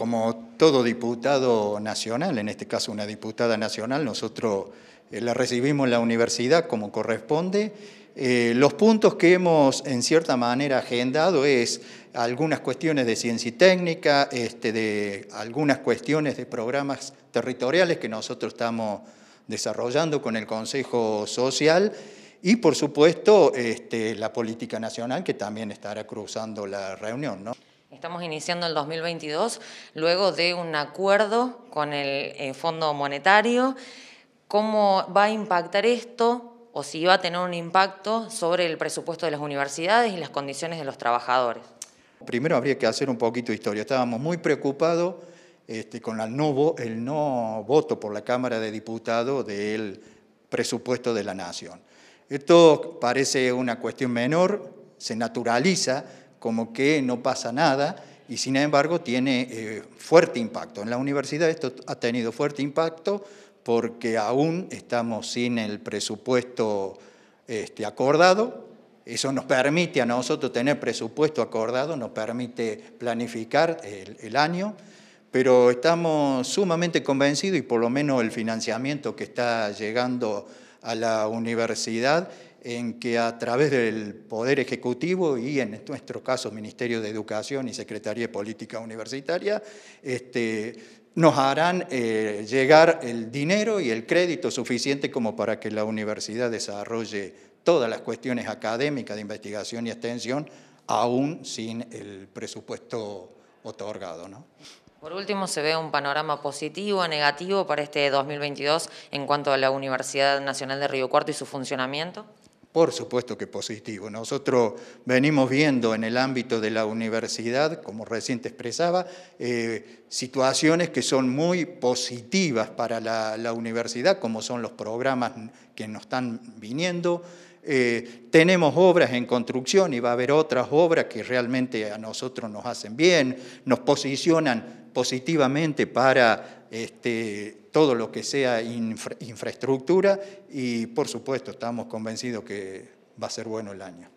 como todo diputado nacional, en este caso una diputada nacional, nosotros eh, la recibimos en la universidad como corresponde. Eh, los puntos que hemos en cierta manera agendado es algunas cuestiones de ciencia y técnica, este, de algunas cuestiones de programas territoriales que nosotros estamos desarrollando con el Consejo Social y por supuesto este, la política nacional que también estará cruzando la reunión. ¿no? Estamos iniciando el 2022 luego de un acuerdo con el eh, Fondo Monetario. ¿Cómo va a impactar esto o si va a tener un impacto sobre el presupuesto de las universidades y las condiciones de los trabajadores? Primero habría que hacer un poquito de historia. Estábamos muy preocupados este, con el no voto por la Cámara de Diputados del presupuesto de la Nación. Esto parece una cuestión menor, se naturaliza como que no pasa nada y sin embargo tiene eh, fuerte impacto. En la universidad esto ha tenido fuerte impacto porque aún estamos sin el presupuesto este, acordado. Eso nos permite a nosotros tener presupuesto acordado, nos permite planificar el año, pero estamos sumamente convencidos y por lo menos el financiamiento que está llegando a la universidad en que a través del Poder Ejecutivo y en nuestro caso Ministerio de Educación y Secretaría de Política Universitaria, este, nos harán eh, llegar el dinero y el crédito suficiente como para que la universidad desarrolle todas las cuestiones académicas de investigación y extensión, aún sin el presupuesto otorgado. ¿no? Por último, ¿se ve un panorama positivo, o negativo para este 2022 en cuanto a la Universidad Nacional de Río Cuarto y su funcionamiento? Por supuesto que positivo. Nosotros venimos viendo en el ámbito de la universidad, como recién te expresaba, eh, situaciones que son muy positivas para la, universidad, como son los programas que nos están viniendo. Eh, tenemos obras en construcción y va a haber otras obras que realmente a nosotros nos hacen bien, nos posicionan positivamente para este, todo lo que sea infraestructura y por supuesto estamos convencidos que va a ser bueno el año.